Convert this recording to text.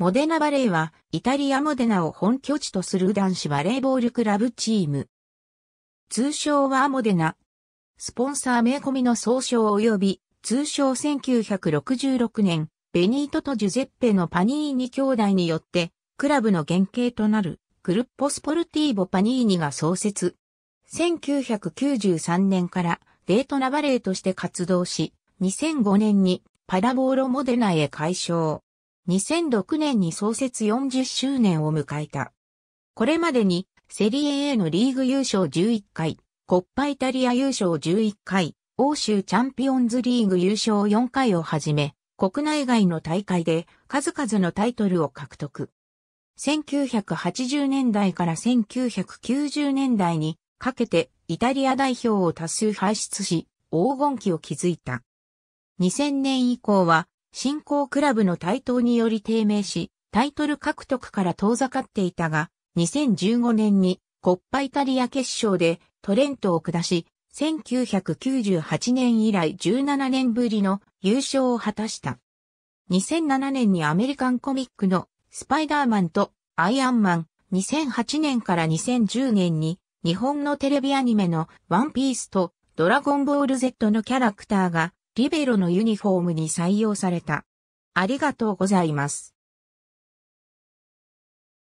モデナバレーは、イタリアモデナを本拠地とする男子バレーボールクラブチーム。通称はモデナ。スポンサー名込みの総称及び、通称1966年、ベニートとジュゼッペのパニーニ兄弟によって、クラブの原型となる、クルッポスポルティーボ・パニーニが創設。1993年から、デートナバレーとして活動し、2005年に、パラボーロモデナへ改称。2006年に創設40周年を迎えた。これまでにセリエ A のリーグ優勝11回、コッパイタリア優勝11回、欧州チャンピオンズリーグ優勝4回をはじめ、国内外の大会で数々のタイトルを獲得。1980年代から1990年代にかけてイタリア代表を多数輩出し、黄金期を築いた。2000年以降は新興クラブの台頭により低迷し、タイトル獲得から遠ざかっていたが、2015年にコッパイタリア決勝でトレントを下し、1998年以来17年ぶりの優勝を果たした。2007年にアメリカンコミックのスパイダーマンとアイアンマン、2008年から2010年に日本のテレビアニメのワンピースとドラゴンボール Z のキャラクターがリベロのユニフォームに採用された。ありがとうございます。